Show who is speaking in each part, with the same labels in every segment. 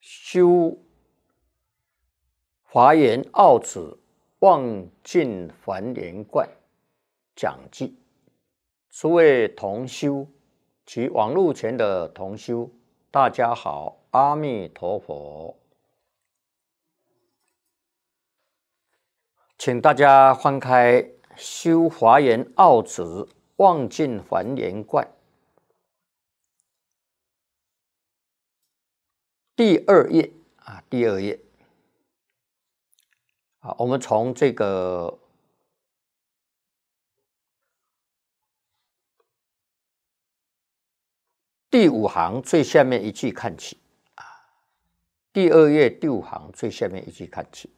Speaker 1: 修华严奥旨，望尽凡连观。讲记，诸位同修，及网络前的同修，大家好，阿弥陀佛，请大家翻开《修华严奥旨望尽凡眼观》第二页啊，第二页，啊，我们从这个。第五行最下面一句看起啊，第二页第五行最下面一句看起。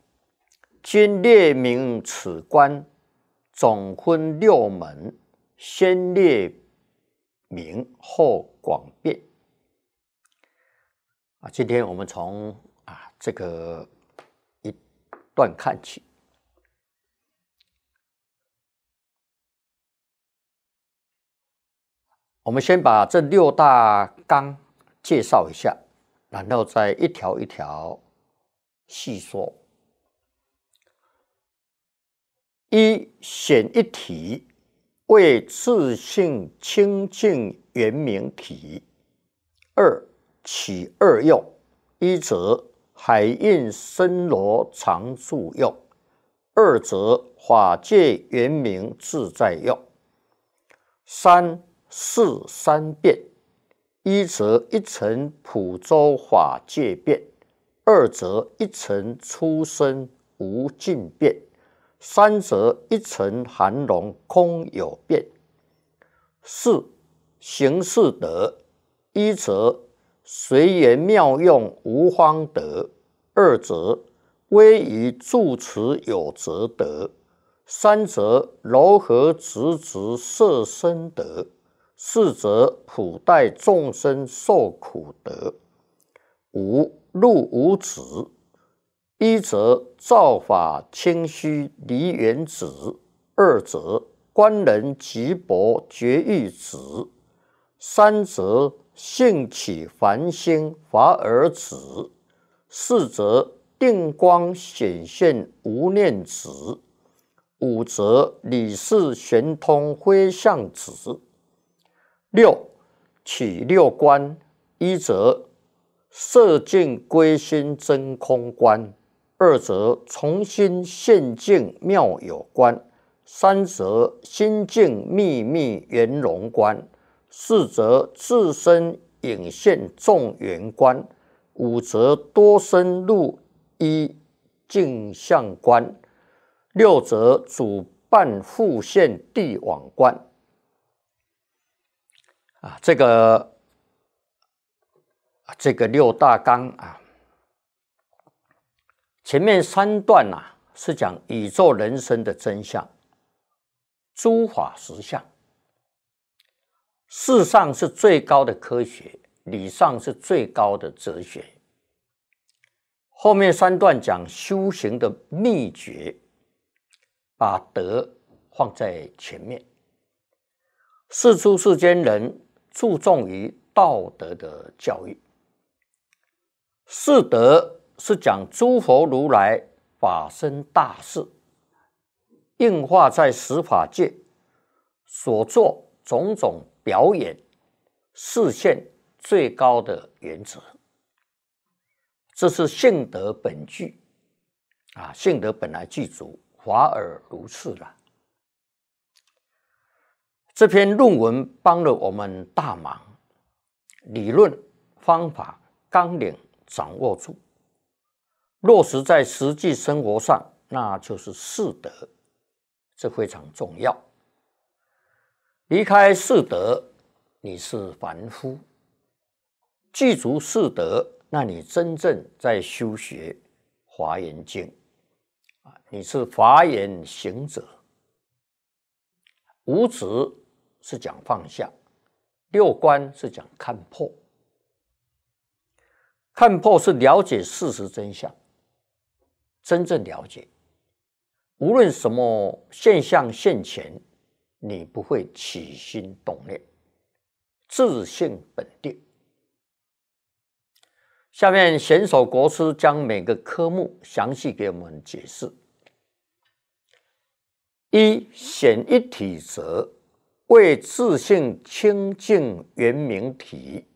Speaker 1: 今列明此官总分六门，先列明后广变啊，今天我们从啊这个一段看起。我们先把这六大纲介绍一下，然后再一条一条细说。一显一体为自性清净元明体；二起二用，一则海印森罗常住用，二则法界圆明自在用；三。四三变，一则一层普周法界变，二则一层出生无尽变，三则一层含容空有变。四行四德，一则随缘妙用无方德，二则威仪住持有则德，三则柔和直直摄身德。四则普代众生受苦得，五入无止；一则造法清虚离缘子，二则观人极薄绝欲止；三则兴起凡心华而止，四则定光显现无念止；五则理事玄通非相子。六起六观：一则色净归心真空观，二则重新现境妙有观，三则心境秘密圆融观，四则自身影现众缘观，五则多深入一镜相观，六则主办复现地网观。啊，这个，这个六大纲啊，前面三段呐是讲宇宙人生的真相，诸法实相，世上是最高的科学，理上是最高的哲学。后面三段讲修行的秘诀，把德放在前面，世出世间人。注重于道德的教育，四德是讲诸佛如来法身大士应化在十法界所做种种表演，实现最高的原则。这是性德本具啊，性德本来具足，华而如是然。这篇论文帮了我们大忙，理论、方法、纲领掌握住，落实在实际生活上，那就是四德，这非常重要。离开四德，你是凡夫；具足四德，那你真正在修学《华严经》，你是华严行者，无止。是讲放下，六观是讲看破。看破是了解事实真相，真正了解，无论什么现象现前，你不会起心动念，自信本定。下面选首国师将每个科目详细给我们解释。一选一体则。为自性清净圆明体，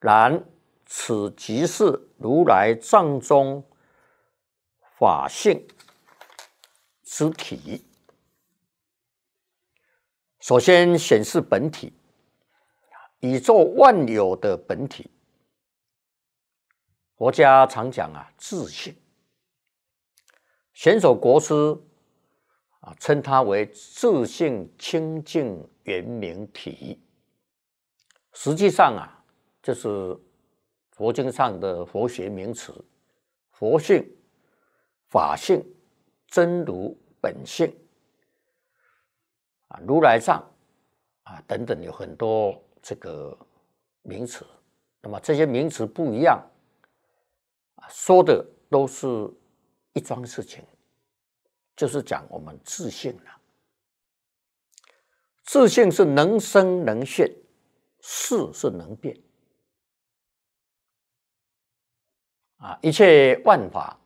Speaker 1: 然此即是如来藏中法性之体。首先显示本体，宇宙万有的本体。佛家常讲啊，自性。选首国师。啊，称它为自性清净圆明体，实际上啊，就是佛经上的佛学名词，佛性、法性、真如本性啊、如来藏啊等等，有很多这个名词。那么这些名词不一样啊，说的都是一桩事情。就是讲我们自信了，自信是能生能现，事是能变。啊，一切万法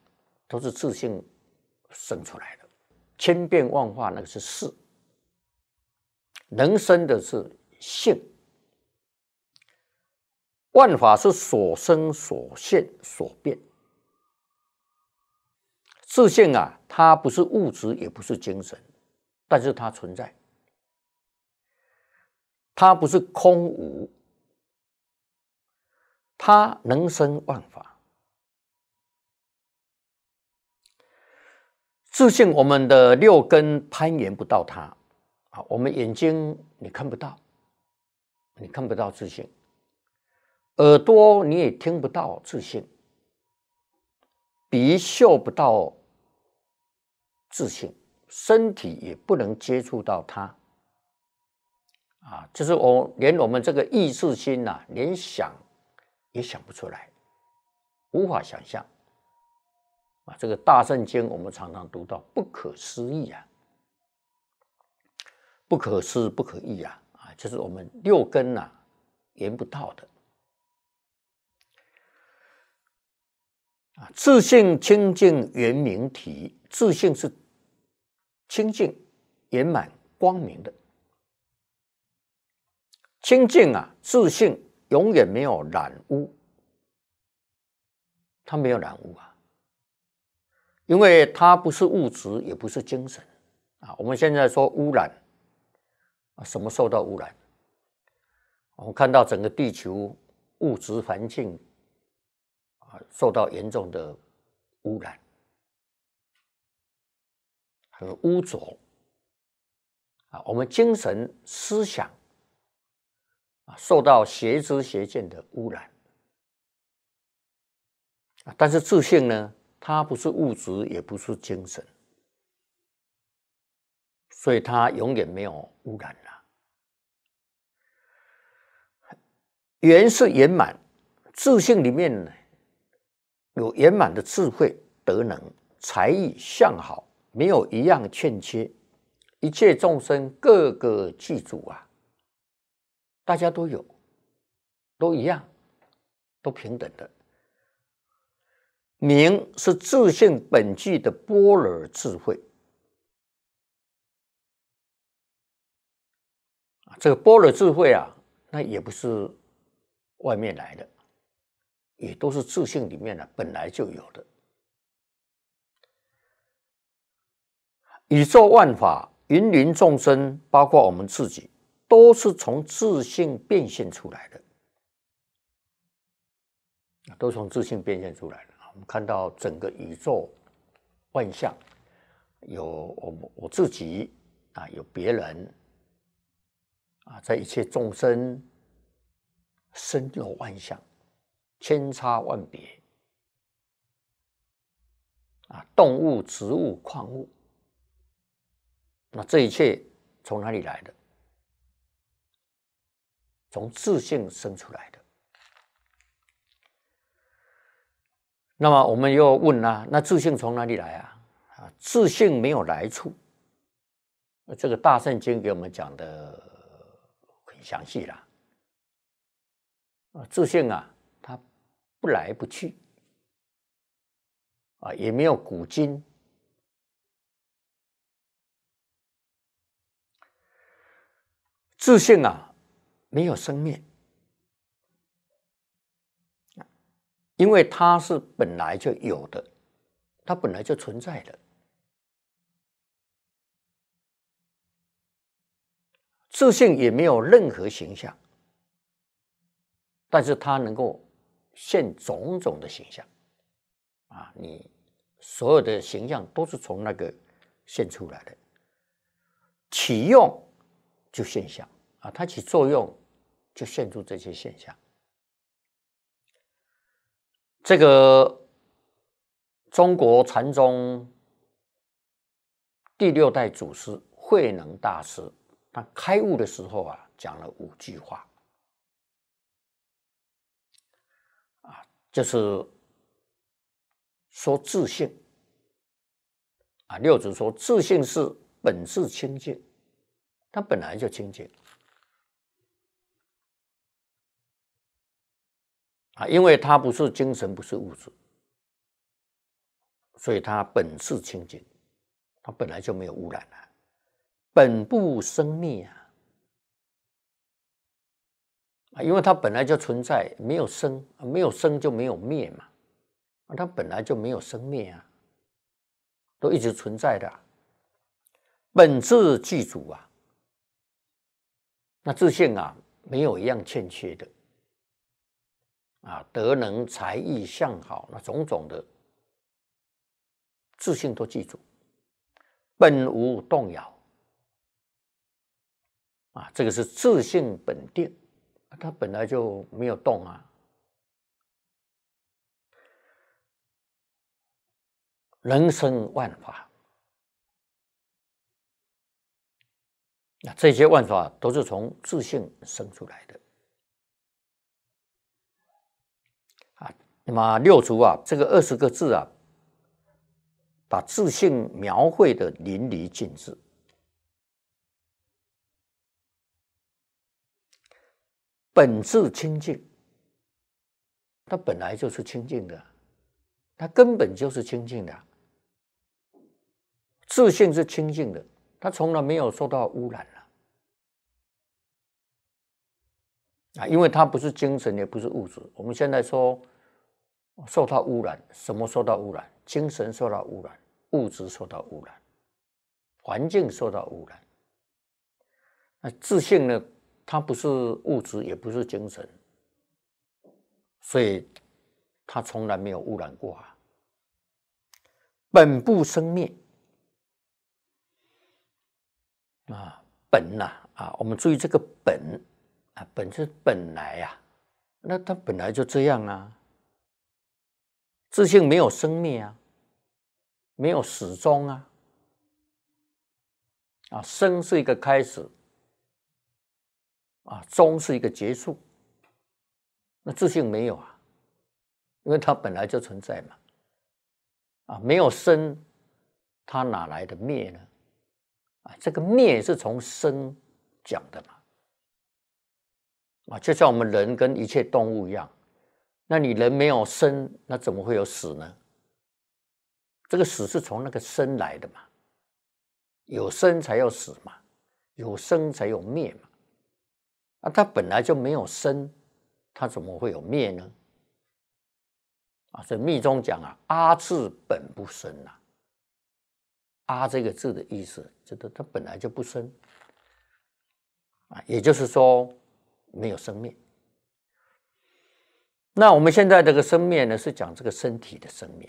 Speaker 1: 都是自信生出来的，千变万化，那个是事，能生的是性，万法是所生、所现、所变。自信啊，它不是物质，也不是精神，但是它存在。它不是空无，它能生万法。自信，我们的六根攀岩不到它啊！我们眼睛你看不到，你看不到自信；耳朵你也听不到自信；鼻嗅不到。自信，身体也不能接触到它，啊，就是我连我们这个意识心呐，连想也想不出来，无法想象，啊，这个大圣经我们常常读到不可思议啊，不可思不可议啊，啊，就是我们六根呐，连不到的，啊，自信清净圆明体，自信是。清净、圆满、光明的清净啊，自信永远没有染污，它没有染污啊，因为它不是物质，也不是精神啊。我们现在说污染啊，什么受到污染？我们看到整个地球物质环境啊，受到严重的污染。是污浊啊！我们精神思想啊，受到邪知邪见的污染啊！但是自信呢，它不是物质，也不是精神，所以它永远没有污染了。圆是圆满，自信里面呢，有圆满的智慧、德能、才艺、相好。没有一样欠缺，一切众生各个具足啊，大家都有，都一样，都平等的。明是自性本具的般若智慧这个般若智慧啊，那也不是外面来的，也都是自性里面的本来就有的。宇宙万法，芸芸众生，包括我们自己，都是从自信变现出来的，都从自信变现出来的。我们看到整个宇宙万象，有我我自己啊，有别人啊，在一切众生，生有万象，千差万别啊，动物、植物、矿物。那这一切从哪里来的？从自信生出来的。那么我们又问呢？那自信从哪里来啊？啊，自信没有来处。这个大圣经给我们讲的很详细了。啊，自信啊，它不来不去，啊，也没有古今。自信啊，没有生灭，因为它是本来就有的，它本来就存在的。自信也没有任何形象，但是它能够现种种的形象，啊，你所有的形象都是从那个现出来的，启用就现象。啊，它起作用，就现出这些现象。这个中国禅宗第六代祖师慧能大师，他开悟的时候啊，讲了五句话，啊，就是说自信。啊，六祖说，自信是本自清净，它本来就清净。因为它不是精神，不是物质，所以它本质清净，它本来就没有污染啊，本不生灭啊，啊，因为它本来就存在，没有生，没有生就没有灭嘛，啊，它本来就没有生灭啊，都一直存在的，本自具足啊，那自信啊，没有一样欠缺的。啊，德能才艺相好，那种种的自信都记住，本无动摇。啊，这个是自信本定，它本来就没有动啊。人生万法，那这些万法都是从自信生出来的。那么六足啊，这个二十个字啊，把自信描绘的淋漓尽致。本质清净，它本来就是清净的，它根本就是清净的。自信是清净的，它从来没有受到污染了。啊，因为它不是精神，也不是物质。我们现在说。受到污染，什么受到污染？精神受到污染，物质受到污染，环境受到污染。那自信呢？它不是物质，也不是精神，所以它从来没有污染过啊。本不生灭啊，本呐啊，我们注意这个“本”啊，本是本来呀，那它本来就这样啊。自信没有生灭啊，没有始终啊，啊，生是一个开始，啊，终是一个结束，那自信没有啊，因为它本来就存在嘛，啊，没有生，它哪来的灭呢？啊，这个灭是从生讲的嘛，啊，就像我们人跟一切动物一样。那你人没有生，那怎么会有死呢？这个死是从那个生来的嘛？有生才有死嘛？有生才有灭嘛？啊，他本来就没有生，他怎么会有灭呢？啊，所以密宗讲啊，“阿字本不生”呐，“阿”这个字的意思，就是他本来就不生啊，也就是说没有生灭。那我们现在这个生灭呢，是讲这个身体的生灭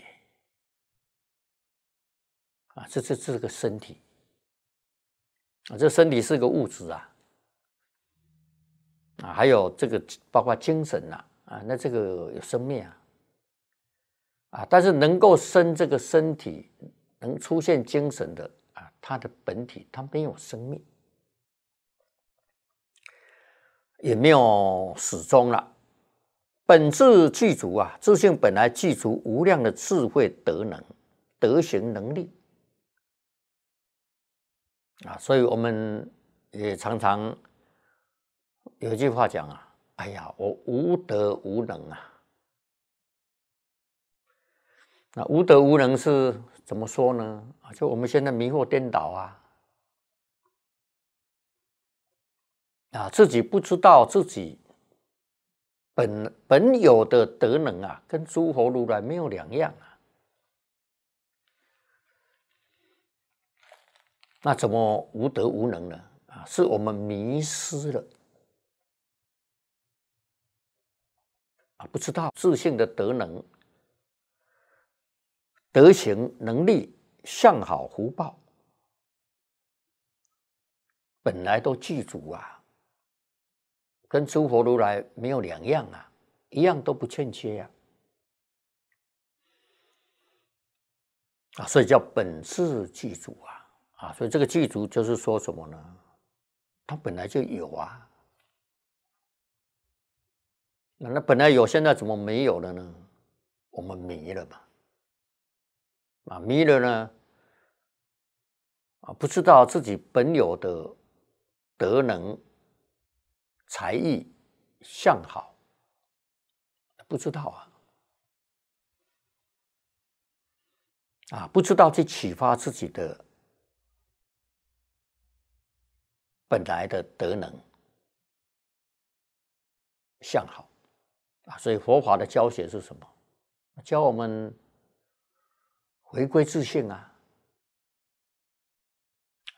Speaker 1: 啊，这这这个身体啊，这身体是个物质啊啊，还有这个包括精神呐啊，那这个有生命啊啊，但是能够生这个身体，能出现精神的啊，它的本体它没有生命，也没有始终了。本自具足啊，自信本来具足无量的智慧德能德行能力啊，所以我们也常常有句话讲啊，哎呀，我无德无能啊。那无德无能是怎么说呢？啊，就我们现在迷惑颠倒啊，啊，自己不知道自己。本本有的德能啊，跟诸佛如来没有两样啊。那怎么无德无能呢？啊，是我们迷失了啊，不知道自信的德能、德行、能力、向好福报，本来都具足啊。跟诸佛如来没有两样啊，一样都不欠缺呀！啊，所以叫本自具足啊！啊，所以这个具足就是说什么呢？它本来就有啊。那那本来有，现在怎么没有了呢？我们迷了吧！啊，迷了呢！啊，不知道自己本有的德能。才艺向好，不知道啊，啊，不知道去启发自己的本来的德能向好啊，所以佛法的教学是什么？教我们回归自信啊，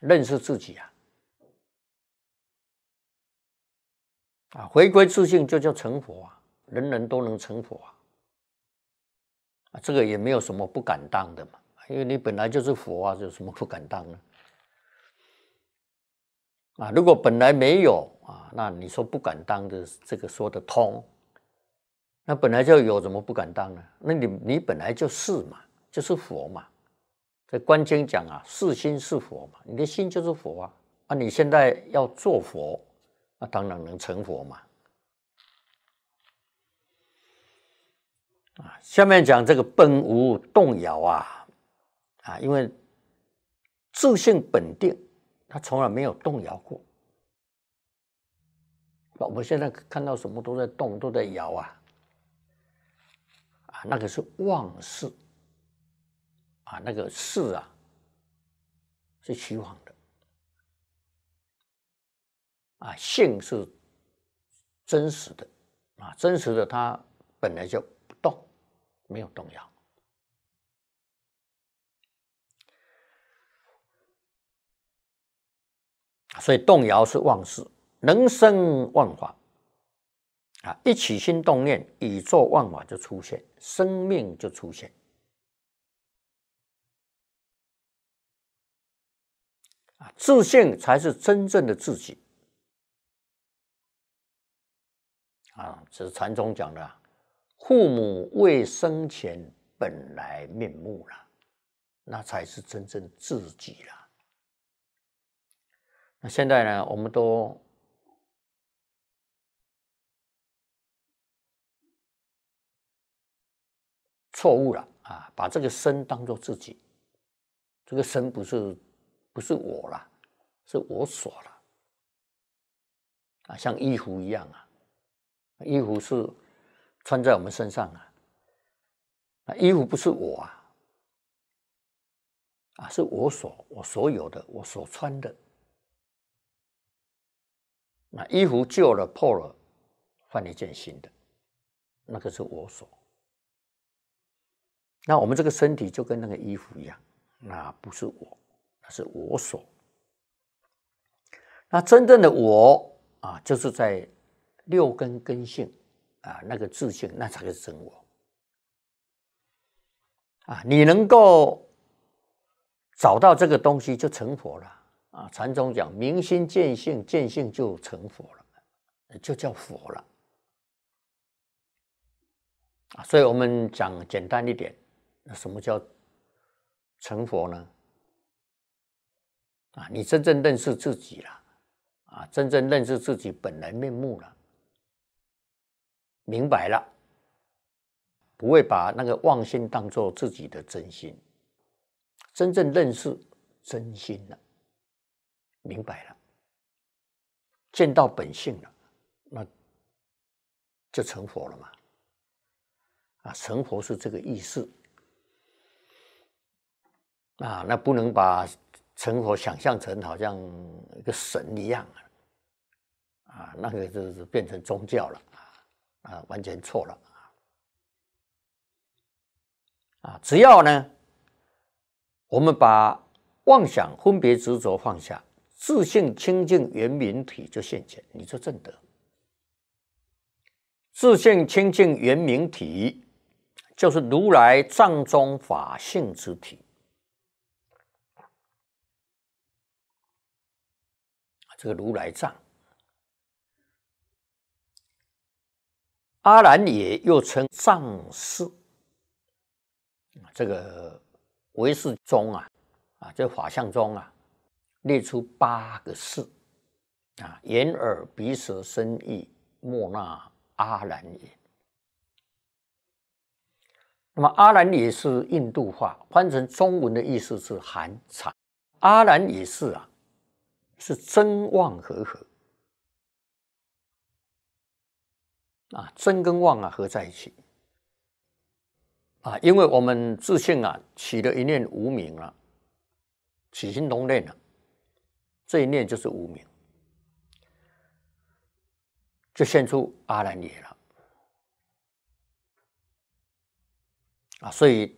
Speaker 1: 认识自己啊。啊，回归自信就叫成佛啊！人人都能成佛啊！啊，这个也没有什么不敢当的嘛，因为你本来就是佛啊，有什么不敢当呢？啊，如果本来没有啊，那你说不敢当的这个说得通，那本来就有，怎么不敢当呢？那你你本来就是嘛，就是佛嘛。这关键讲啊，是心是佛嘛，你的心就是佛啊！啊，你现在要做佛。那当然能成佛嘛！啊，下面讲这个本无动摇啊，啊，因为自性本定，他从来没有动摇过。我们现在看到什么都在动，都在摇啊，啊，那个是妄事，啊，那个事啊，是虚妄。啊，性是真实的，啊，真实的它本来就不动，没有动摇，所以动摇是妄事，人生万法，啊，一起心动念，宇宙万法就出现，生命就出现，啊，自信才是真正的自己。啊，这是禅宗讲的，父母未生前本来面目了，那才是真正自己了。那现在呢，我们都错误了啊，把这个身当做自己，这个身不是不是我了，是我所了啊，像衣服一样啊。衣服是穿在我们身上啊，那衣服不是我啊，啊，是我所我所有的我所穿的。那衣服旧了破了，换一件新的，那个是我所。那我们这个身体就跟那个衣服一样，那不是我，那是我所。那真正的我啊，就是在。六根根性，啊，那个自性，那才是真我，啊，你能够找到这个东西，就成佛了，啊，禅宗讲明心见性，见性就成佛了，就叫佛了，啊，所以我们讲简单一点，那什么叫成佛呢？啊，你真正认识自己了，啊，真正认识自己本来面目了。明白了，不会把那个妄心当做自己的真心，真正认识真心了，明白了，见到本性了，那就成佛了嘛。啊，成佛是这个意思。啊，那不能把成佛想象成好像一个神一样啊，啊，那个就是变成宗教了。啊，完全错了！啊，只要呢，我们把妄想、分别、执着放下，自信清净圆明体就现前，你就正德。自信清净圆明体，就是如来藏中法性之体，这个如来藏。阿兰也又称藏式，这个唯识宗啊，啊，这法相宗啊，列出八个事，啊，眼耳鼻舌身意莫那阿兰也。那么阿兰也是印度话，翻成中文的意思是寒场。阿兰也是啊，是真望和合。啊，真跟妄啊合在一起啊，因为我们自信啊，起了一念无名了，起心动念了，这一念就是无名，就现出阿兰也了啊，所以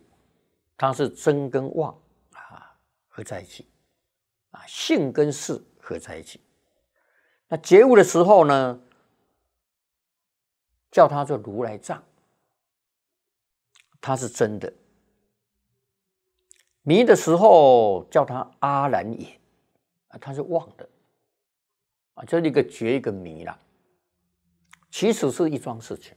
Speaker 1: 它是真跟妄啊合在一起啊，性跟事合在一起，那觉悟的时候呢？叫他做如来藏，他是真的；迷的时候叫他阿兰也，啊，他是忘的。啊，这里一个觉，一个迷了，其实是一桩事情。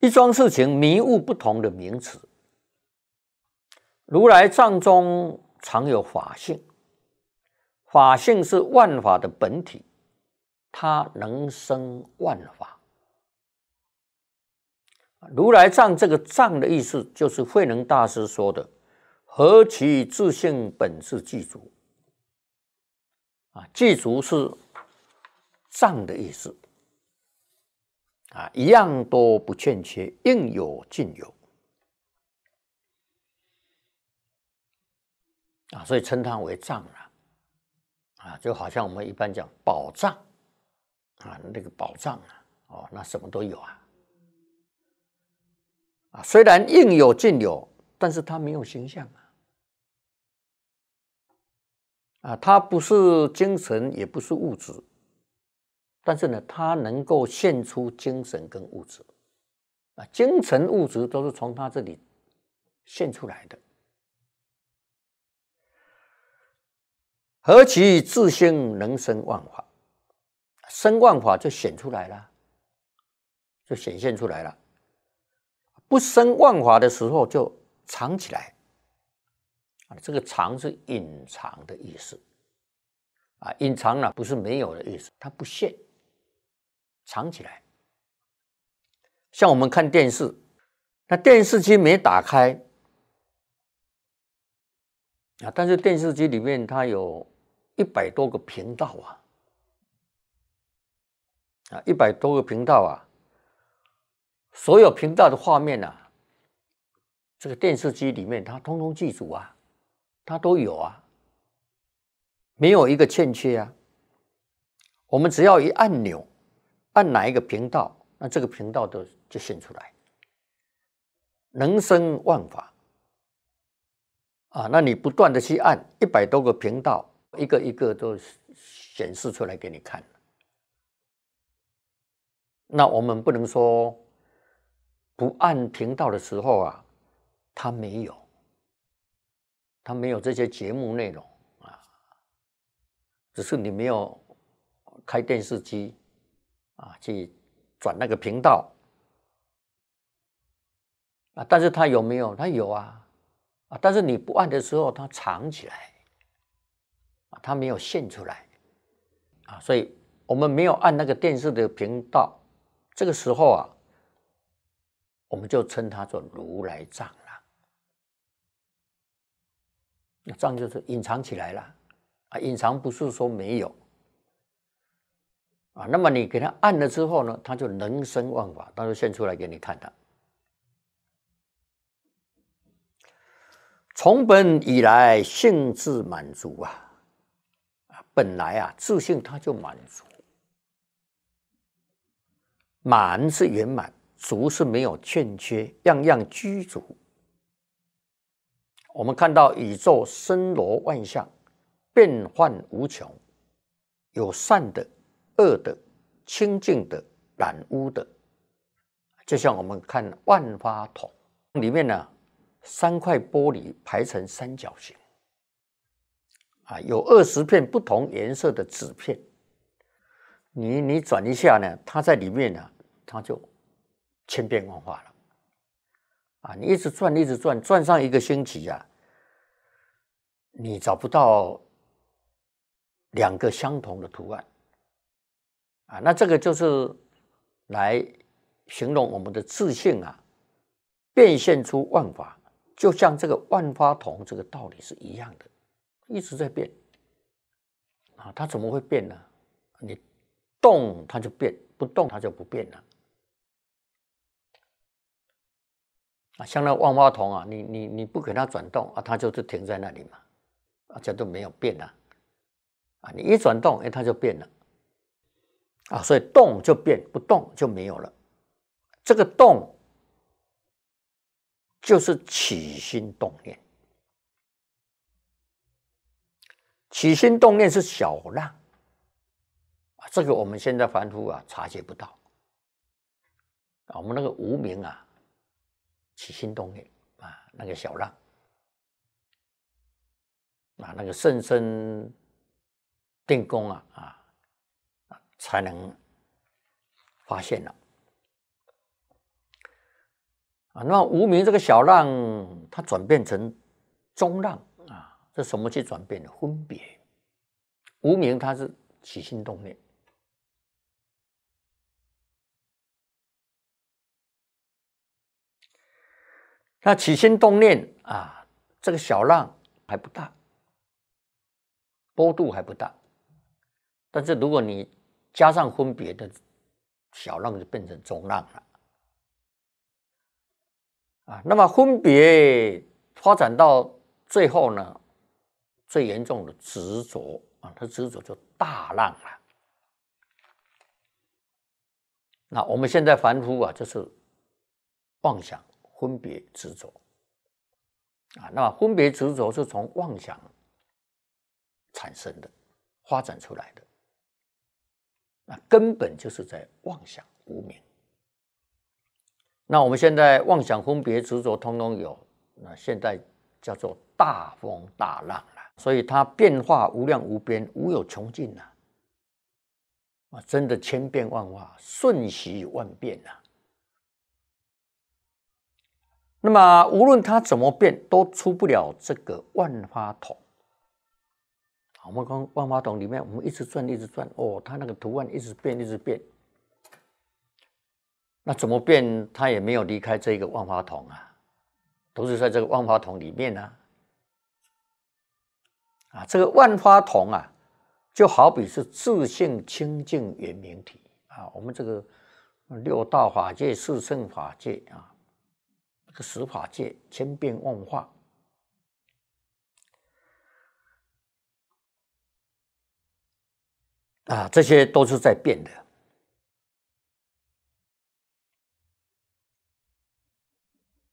Speaker 1: 一桩事情，迷悟不同的名词。如来藏中常有法性，法性是万法的本体。他能生万法。如来藏这个藏的意思，就是慧能大师说的：“何其自性本自具足。”啊，具足是藏的意思。啊，一样都不欠缺，应有尽有。啊，所以称他为藏了。啊，就好像我们一般讲宝藏。啊，那个宝藏啊，哦，那什么都有啊，啊，虽然应有尽有，但是它没有形象啊，啊，它不是精神，也不是物质，但是呢，它能够献出精神跟物质，啊，精神物质都是从它这里献出来的，何其自性能生万法。身万法就显出来了，就显现出来了。不生万法的时候就藏起来，啊，这个藏是隐藏的意思，啊，隐藏了不是没有的意思，它不现，藏起来。像我们看电视，那电视机没打开，啊，但是电视机里面它有一百多个频道啊。啊，一百多个频道啊，所有频道的画面啊，这个电视机里面它通通记住啊，它都有啊，没有一个欠缺啊。我们只要一按钮，按哪一个频道，那这个频道都就显出来，能生万法啊。那你不断的去按一百多个频道，一个一个都显示出来给你看了。那我们不能说不按频道的时候啊，它没有，它没有这些节目内容啊，只是你没有开电视机啊，去转那个频道啊，但是它有没有？它有啊，啊，但是你不按的时候，它藏起来啊，它没有现出来啊，所以我们没有按那个电视的频道。这个时候啊，我们就称它做如来藏了。藏就是隐藏起来了啊，隐藏不是说没有啊。那么你给他按了之后呢，他就能生万法，他就现出来给你看的。从本以来性自满足啊，啊，本来啊自信他就满足。满是圆满，足是没有欠缺，样样具足。我们看到宇宙森罗万象，变幻无穷，有善的、恶的、清净的、染污的。就像我们看万花筒，里面呢，三块玻璃排成三角形，啊，有二十片不同颜色的纸片，你你转一下呢，它在里面呢。它就千变万化了，啊，你一直转，一直转，转上一个星期呀，你找不到两个相同的图案，啊，那这个就是来形容我们的自信啊，变现出万法，就像这个万花筒这个道理是一样的，一直在变，啊，它怎么会变呢？你动它就变，不动它就不变了。啊，像那万花筒啊，你你你不给它转动啊，它就是停在那里嘛，啊，就都没有变啊，啊，你一转动，哎，它就变了，啊，所以动就变，不动就没有了，这个动就是起心动念，起心动念是小浪，啊，这个我们现在凡夫啊，察觉不到，啊，我们那个无名啊。起心动念啊，那个小浪啊，那个甚深定功啊啊才能发现了啊。那无名这个小浪，它转变成中浪啊，这什么去转变的？分别，无名它是起心动念。那起心动念啊，这个小浪还不大，波度还不大，但是如果你加上分别的小浪，就变成中浪了。啊，那么分别发展到最后呢，最严重的执着啊，它执着就大浪了。那我们现在凡夫啊，就是妄想。分别执着，啊，那分别执着是从妄想产生的、发展出来的，那根本就是在妄想无明。那我们现在妄想、分别、执着通通有，那现在叫做大风大浪了，所以它变化无量无边，无有穷尽呐，啊，真的千变万化，瞬息万变呐。那么无论它怎么变，都出不了这个万花筒。我们刚万花筒里面，我们一直转，一直转，哦，它那个图案一直变，一直变。那怎么变，它也没有离开这个万花筒啊，都是在这个万花筒里面呢。啊，这个万花筒啊，就好比是自性清净圆明体啊，我们这个六道法界、四圣法界啊。这个十法界千变万化啊，这些都是在变的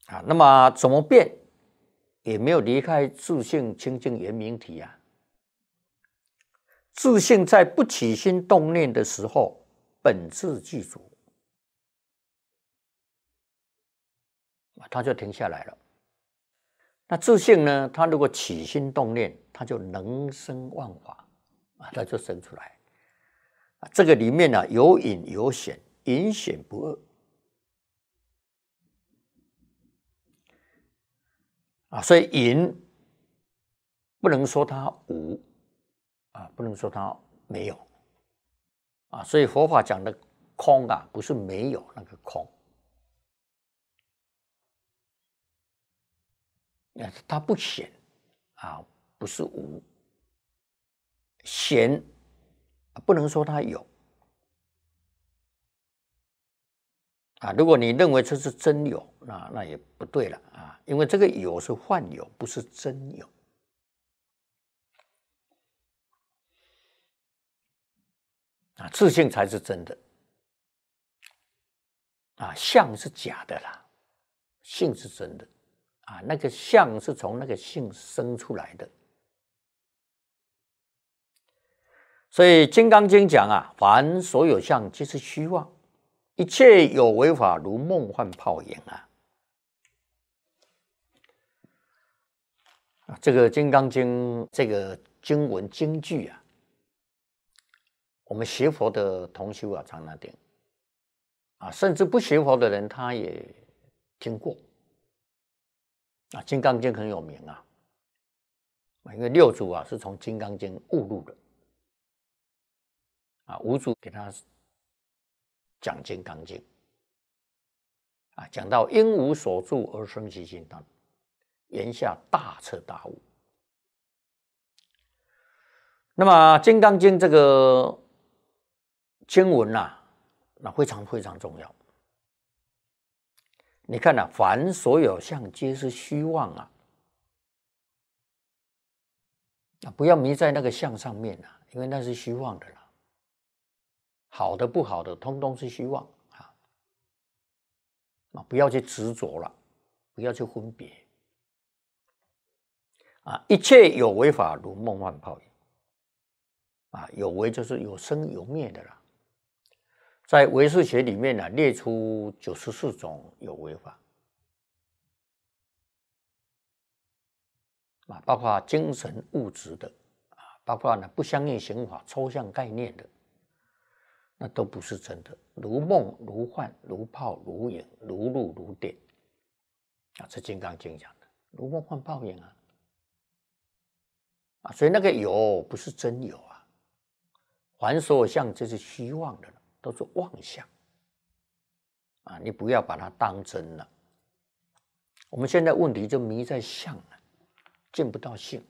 Speaker 1: 啊。那么怎么变，也没有离开自性清净圆明体啊。自性在不起心动念的时候，本自具足。啊，他就停下来了。那自信呢？他如果起心动念，他就能生万法啊，他就生出来。啊，这个里面呢，有隐有显，隐显不二啊。所以隐不能说它无啊，不能说它没有啊。所以佛法讲的空啊，不是没有那个空。那它不显啊，不是无显，不能说它有啊。如果你认为这是真有，那那也不对了啊，因为这个有是幻有，不是真有啊。自信才是真的啊，相是假的啦，性是真的。啊，那个相是从那个性生出来的，所以《金刚经》讲啊，凡所有相，皆是虚妄；一切有为法，如梦幻泡影啊！这个《金刚经》这个经文经句啊，我们学佛的同修啊常常听，啊，甚至不学佛的人，他也听过。啊，《金刚经》很有名啊，因为六祖啊是从《金刚经》悟入的，啊，五祖给他讲《金刚经》，啊，讲到因无所住而生其心，当下大彻大悟。那么，《金刚经》这个经文呐，那非常非常重要。你看呐，凡所有相皆是虚妄啊！啊，不要迷在那个相上面啊，因为那是虚妄的啦。好的不好的，通通是虚妄啊！啊，不要去执着了，不要去分别啊！一切有为法，如梦幻泡影啊！有为就是有生有灭的啦。在唯识学里面呢，列出九十四种有为法啊，包括精神物质的啊，包括呢不相应刑法、抽象概念的，那都不是真的，如梦如幻如泡如影如露如电啊，是《金刚经》讲的如梦幻泡影啊啊，所以那个有不是真有啊，凡所相就是虚妄的了。都是妄想啊！你不要把它当真了。我们现在问题就迷在相了，见不到性。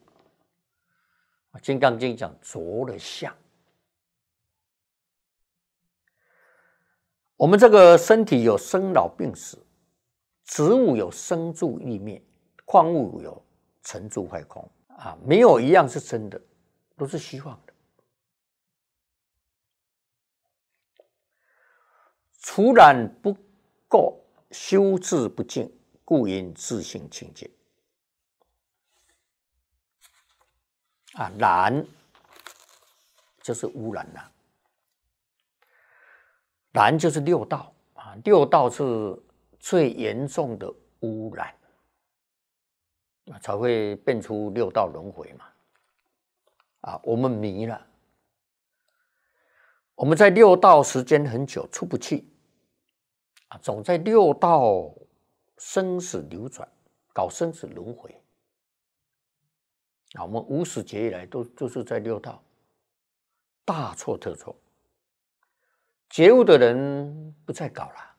Speaker 1: 《金刚经》讲着了相，我们这个身体有生老病死，植物有生住异灭，矿物有成住坏空啊，没有一样是真的，都是虚妄。除染不垢，修治不净，故应自性清净。啊，染就是污染了，染就是六道啊，六道是最严重的污染，那才会变出六道轮回嘛。啊，我们迷了，我们在六道时间很久，出不去。啊，总在六道生死流转，搞生死轮回。啊，我们无始劫以来都都是在六道，大错特错。觉悟的人不再搞了，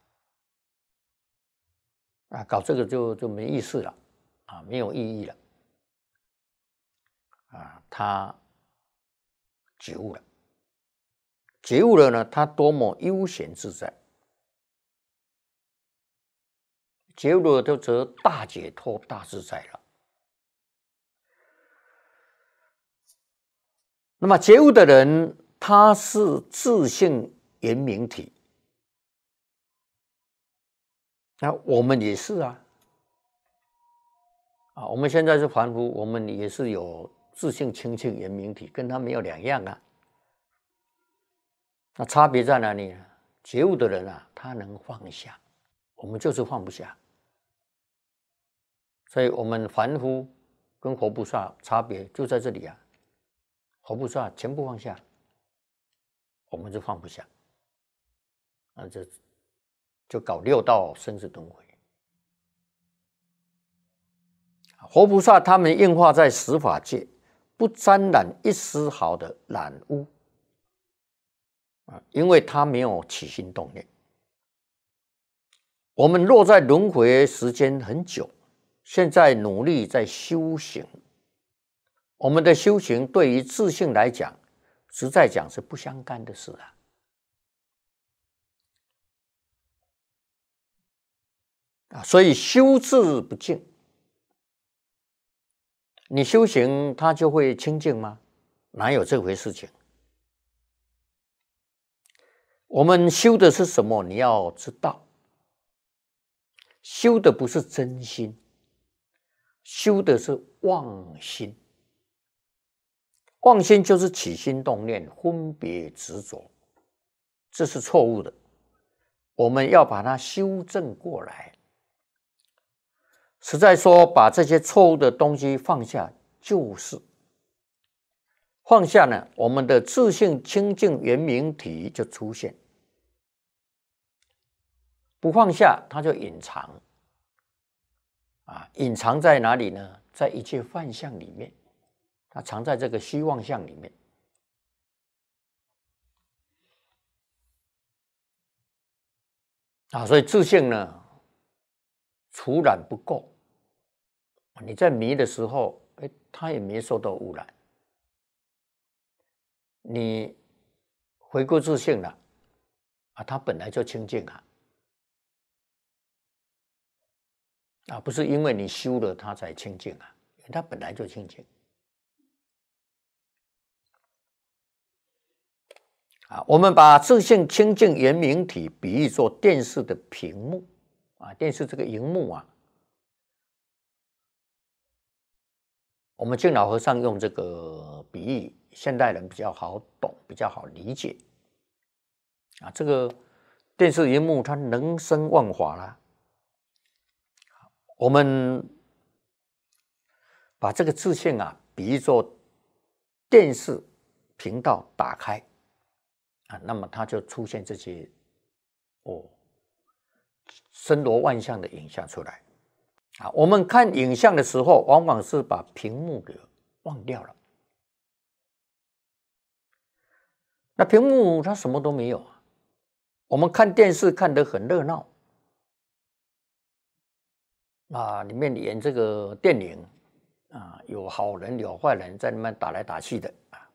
Speaker 1: 啊，搞这个就就没意思了，啊，没有意义了。啊，他觉悟了，觉悟了呢，他多么悠闲自在。觉悟了，就则大解脱、大自在了。那么觉悟的人，他是自信圆明体。那我们也是啊，啊，我们现在是凡夫，我们也是有自信清净圆明体，跟他没有两样啊。那差别在哪里？呢？觉悟的人啊，他能放下，我们就是放不下。所以我们凡夫跟活菩萨差别就在这里啊，活菩萨全部放下，我们就放不下，啊，就就搞六道生死轮回。活菩萨他们硬化在十法界，不沾染一丝毫的染污啊，因为他没有起心动念。我们落在轮回时间很久。现在努力在修行，我们的修行对于自信来讲，实在讲是不相干的事啊！啊，所以修智不净，你修行他就会清净吗？哪有这回事情？我们修的是什么？你要知道，修的不是真心。修的是妄心，妄心就是起心动念、分别执着，这是错误的。我们要把它修正过来。实在说，把这些错误的东西放下，就是放下呢，我们的自信清净圆明体就出现。不放下，它就隐藏。啊，隐藏在哪里呢？在一切幻象里面，它藏在这个虚妄相里面。啊，所以自信呢，除染不够。你在迷的时候，哎，它也没受到污染。你回归自信了，啊，它本来就清净啊。啊，不是因为你修了它才清净啊，它本来就清净。啊，我们把自性清净原明体比喻作电视的屏幕啊，电视这个荧幕啊，我们敬老和尚用这个比喻，现代人比较好懂，比较好理解。啊，这个电视荧幕它能生万法啦。我们把这个自信啊，比作电视频道打开啊，那么它就出现这些哦，森罗万象的影像出来啊。我们看影像的时候，往往是把屏幕给忘掉了。那屏幕它什么都没有啊，我们看电视看得很热闹。啊，里面演这个电影啊，有好人、有坏人在里面打来打去的啊，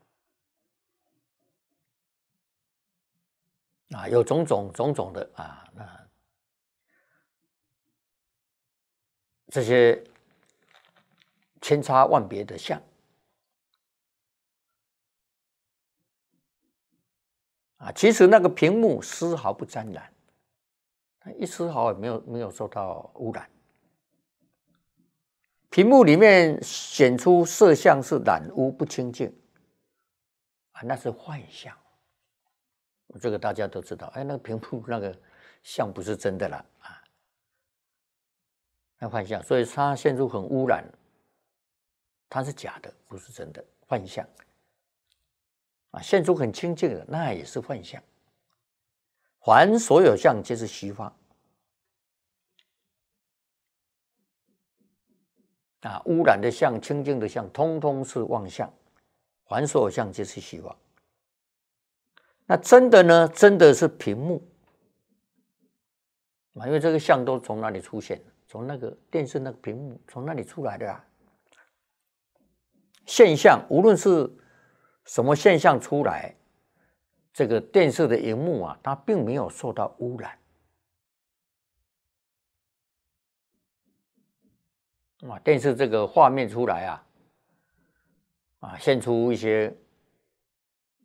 Speaker 1: 啊，有种种种种的啊，那这些千差万别的像啊，其实那个屏幕丝毫不沾染，它一丝毫也没有没有受到污染。屏幕里面显出色相是染污不清净啊，那是幻象。这个大家都知道。哎，那个屏幕那个像不是真的啦啊，那幻象，所以它现出很污染，它是假的，不是真的幻象啊。现出很清净的那也是幻象，凡所有相皆是虚妄。啊，污染的像、清净的像，通通是妄相，凡所相皆是希望。那真的呢？真的是屏幕啊，因为这个像都从哪里出现？从那个电视那个屏幕从那里出来的啊。现象无论是什么现象出来，这个电视的荧幕啊，它并没有受到污染。啊，电视这个画面出来啊，啊，现出一些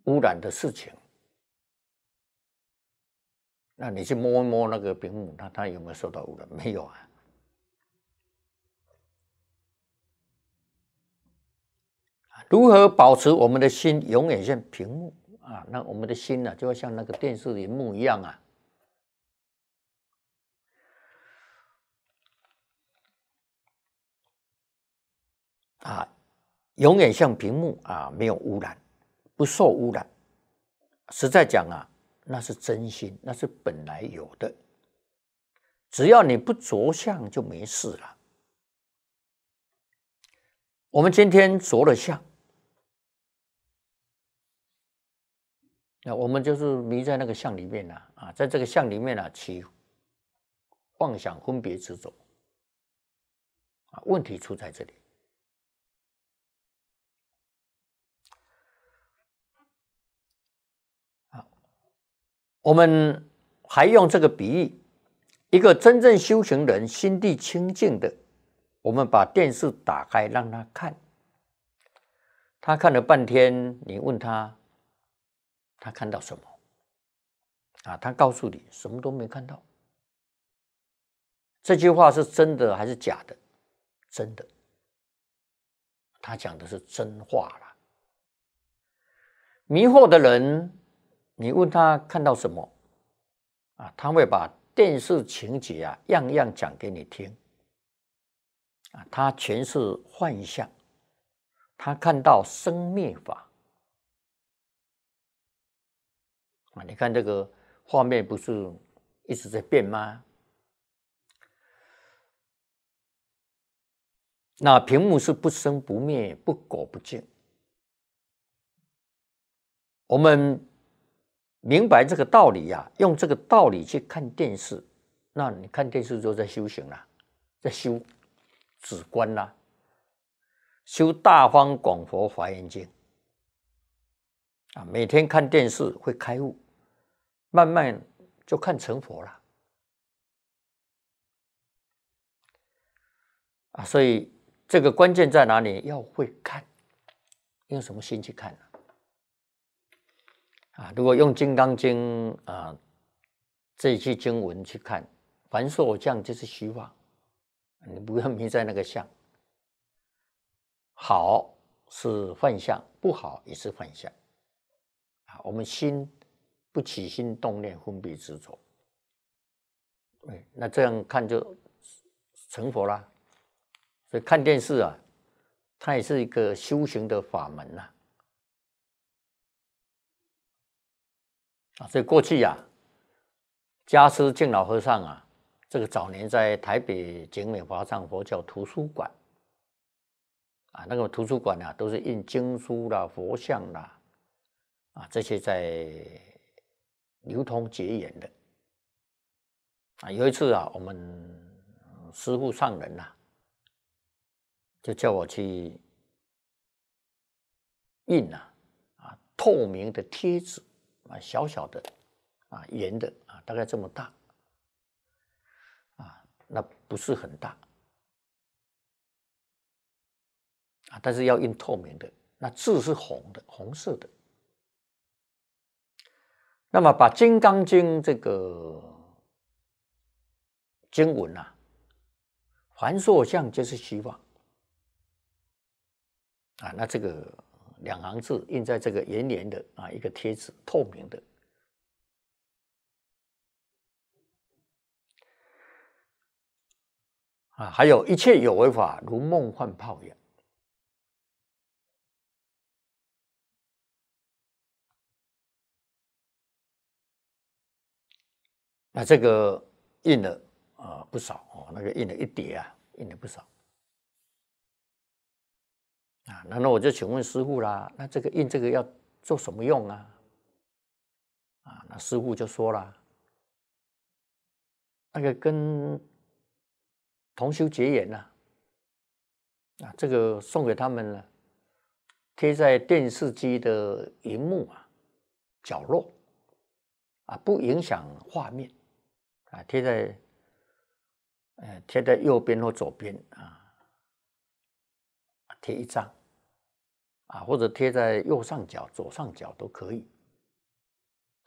Speaker 1: 污染的事情。那你去摸一摸那个屏幕，它它有没有受到污染？没有啊。如何保持我们的心永远像屏幕啊？那我们的心呢，就要像那个电视荧幕一样啊。啊，永远像屏幕啊，没有污染，不受污染。实在讲啊，那是真心，那是本来有的。只要你不着相，就没事了。我们今天着了相，那我们就是迷在那个相里面了啊，在这个相里面呢起妄想分别执着啊，问题出在这里。我们还用这个比喻：一个真正修行人心地清净的，我们把电视打开让他看，他看了半天，你问他，他看到什么？啊，他告诉你什么都没看到。这句话是真的还是假的？真的，他讲的是真话了。迷惑的人。你问他看到什么？啊，他会把电视情节啊，样样讲给你听。啊，他全是幻象，他看到生灭法。啊，你看这个画面不是一直在变吗？那屏幕是不生不灭、不果不净。我们。明白这个道理呀，用这个道理去看电视，那你看电视就在修行了，在修止观啦，修《大方广佛华严经》啊，每天看电视会开悟，慢慢就看成佛了啊。所以这个关键在哪里？要会看，用什么心去看呢？啊，如果用《金刚经》啊这些经文去看，凡说我相就是虚妄，你不要迷在那个相。好是幻相，不好也是幻相。啊，我们心不起心动念，分别执着，哎，那这样看就成佛啦。所以看电视啊，它也是一个修行的法门呐。啊，这过去呀，家师敬老和尚啊，这个早年在台北景美华藏佛教图书馆啊，那个图书馆呢，都是印经书啦、佛像啦，啊，这些在流通结缘的。啊，有一次啊，我们师傅上人呐，就叫我去印呐，啊，透明的贴纸。啊，小小的，啊，圆的，啊，大概这么大，啊，那不是很大，啊，但是要印透明的，那字是红的，红色的。那么把《金刚经》这个经文呐，凡所向皆是希望，啊，那这个。两行字印在这个圆圆的啊一个贴纸，透明的啊，还有一切有为法如梦幻泡影。那这个印了啊不少哦，那个印了一叠啊，印了不少。啊，那那我就请问师傅啦，那这个印这个要做什么用啊？啊，那师傅就说了，那个跟同修结缘呐，啊，这个送给他们了，贴在电视机的荧幕啊角落，啊，不影响画面，啊，贴在，呃，贴在右边或左边啊。贴一张，啊，或者贴在右上角、左上角都可以，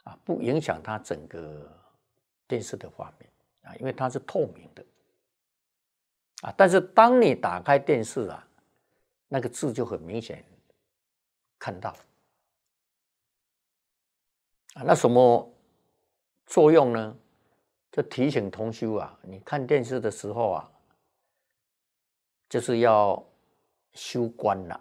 Speaker 1: 啊，不影响它整个电视的画面，啊，因为它是透明的，啊，但是当你打开电视啊，那个字就很明显看到啊，那什么作用呢？就提醒同修啊，你看电视的时候啊，就是要。修观了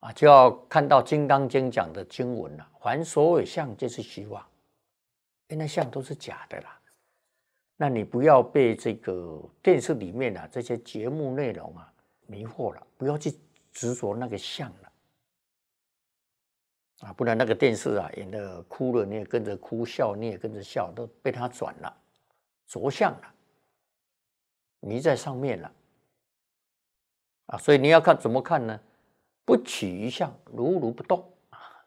Speaker 1: 啊，就要看到《金刚经》讲的经文了。凡所有相，皆是虚妄。哎，那相都是假的啦。那你不要被这个电视里面的这些节目内容啊迷惑了，不要去执着那个相了啊，不然那个电视啊演的哭了你也跟着哭，笑你也跟着笑，都被他转了，着相了。迷在上面了啊！所以你要看怎么看呢？不取一相，如如不动啊！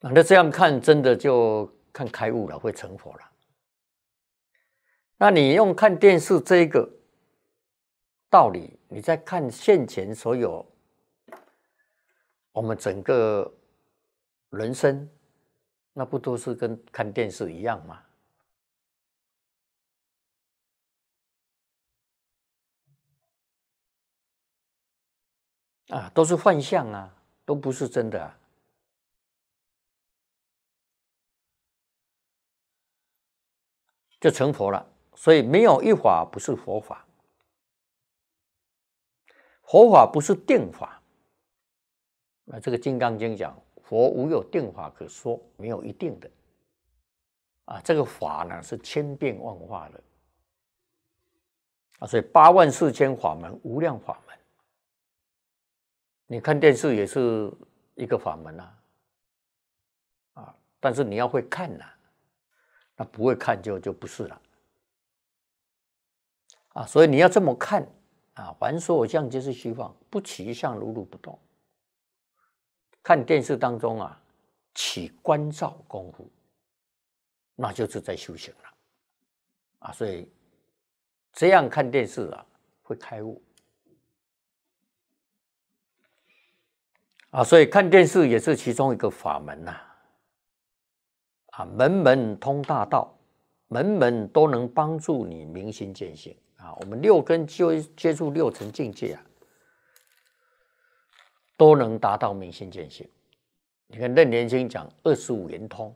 Speaker 1: 那这样看，真的就看开悟了，会成佛了。那你用看电视这个道理，你在看现前所有我们整个人生。那不都是跟看电视一样吗？啊，都是幻象啊，都不是真的，就成佛了。所以没有一法不是佛法，佛法不是定法。那这个《金刚经》讲。佛无有定法可说，没有一定的啊，这个法呢是千变万化的啊，所以八万四千法门，无量法门。你看电视也是一个法门啊，啊，但是你要会看呐，那不会看就就不是了啊，所以你要这么看啊，凡所有相皆是虚妄，不取相，如如不动。看电视当中啊，起观照功夫，那就是在修行了啊。所以这样看电视啊，会开悟啊。所以看电视也是其中一个法门呐。啊，门门通大道，门门都能帮助你明心见性啊。我们六根就接触六层境界啊。都能达到明心见性。你看任连轻讲二十五圆通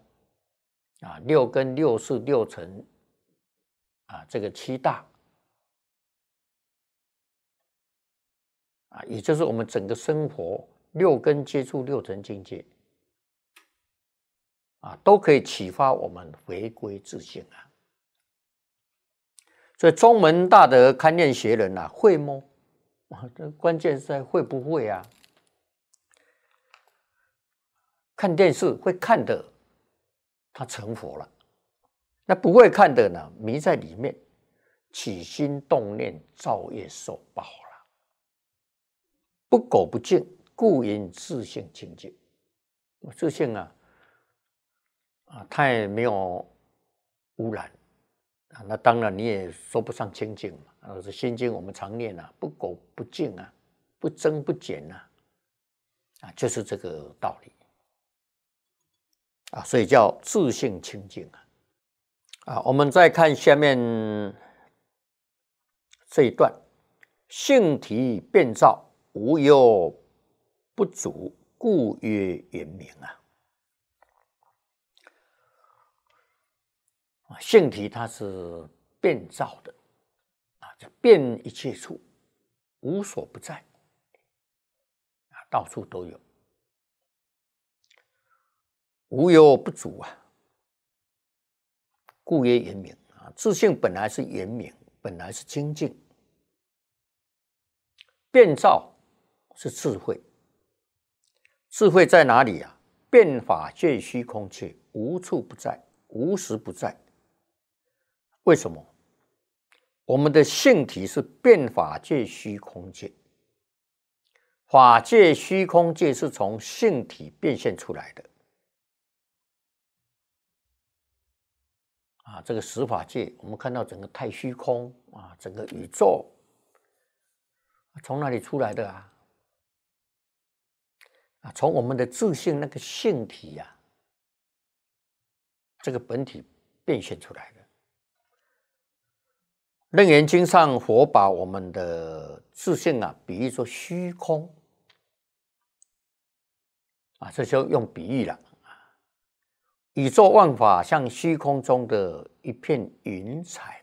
Speaker 1: 啊，六根六识六尘啊，这个七大啊，也就是我们整个生活六根接触六尘境界啊，都可以启发我们回归自性啊。所以中门大德看念学人啊，会么？这关键是在会不会啊？看电视会看的，他成佛了；那不会看的呢，迷在里面，起心动念，造业受报了。不苟不净，故名自性清净。我自性啊，啊，太没有污染啊。那当然你也说不上清净嘛。啊，这心经我们常念啊，不苟不净啊，不增不减啊，啊，就是这个道理。啊，所以叫自性清净啊！啊，我们再看下面这一段：性体变造，无有不足，故曰圆明啊！性体它是变造的啊，就变一切处，无所不在啊，到处都有。无有不足啊，故曰严明啊。自信本来是严明，本来是清净。变照是智慧，智慧在哪里啊？变法界虚空界，无处不在，无时不在。为什么？我们的性体是变法界虚空界，法界虚空界是从性体变现出来的。啊，这个十法界，我们看到整个太虚空啊，整个宇宙，从哪里出来的啊？啊，从我们的自信那个性体呀，这个本体变现出来的。楞严经上佛把我们的自信啊，比喻作虚空啊，这就用比喻了。宇宙万法像虚空中的一片云彩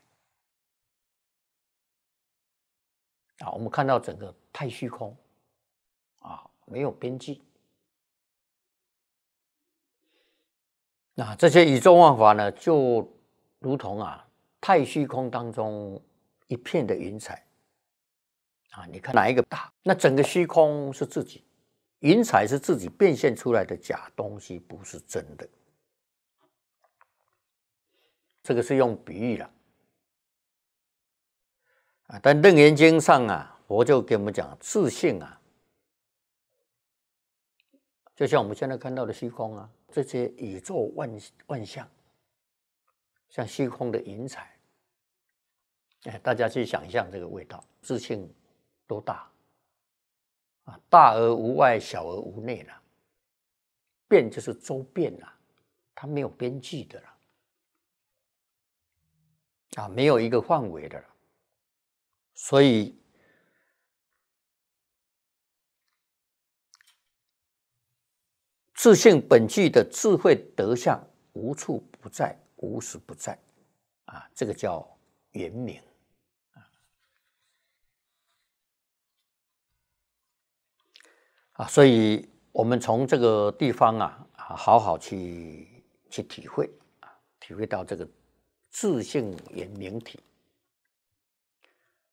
Speaker 1: 啊！我们看到整个太虚空啊，没有边际。那这些宇宙万法呢，就如同啊，太虚空当中一片的云彩啊！你看哪一个大？那整个虚空是自己，云彩是自己变现出来的假东西，不是真的。这个是用比喻了啊！但楞严经上啊，佛就给我们讲自信啊，就像我们现在看到的虚空啊，这些宇宙万万象，像虚空的云彩，哎，大家去想象这个味道，自信多大啊！大而无外，小而无内了，变就是周变了，它没有边际的了。啊，没有一个范围的，所以自信本具的智慧德相无处不在、无时不在啊，这个叫圆明啊。所以我们从这个地方啊，好好去去体会啊，体会到这个。自性圆明体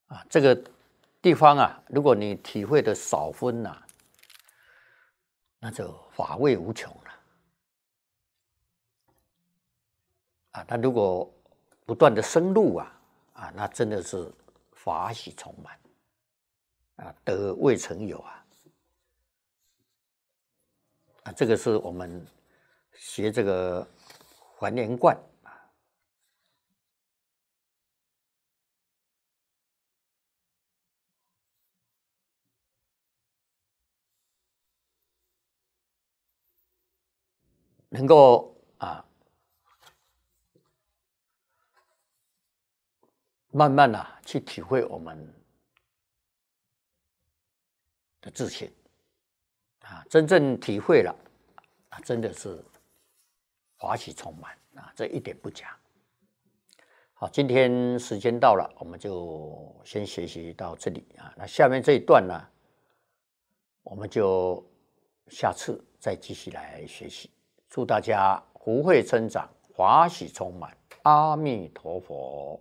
Speaker 1: 啊，这个地方啊，如果你体会的少分呐，那就法味无穷了啊。但如果不断的深入啊啊，那真的是法喜充满啊，德未曾有啊啊。这个是我们学这个还原观。能够啊，慢慢的去体会我们的自信啊，真正体会了啊，真的是华气充满啊，这一点不假。好，今天时间到了，我们就先学习到这里啊。那下面这一段呢，我们就下次再继续来学习。祝大家福慧增长，华喜充满。阿弥陀佛。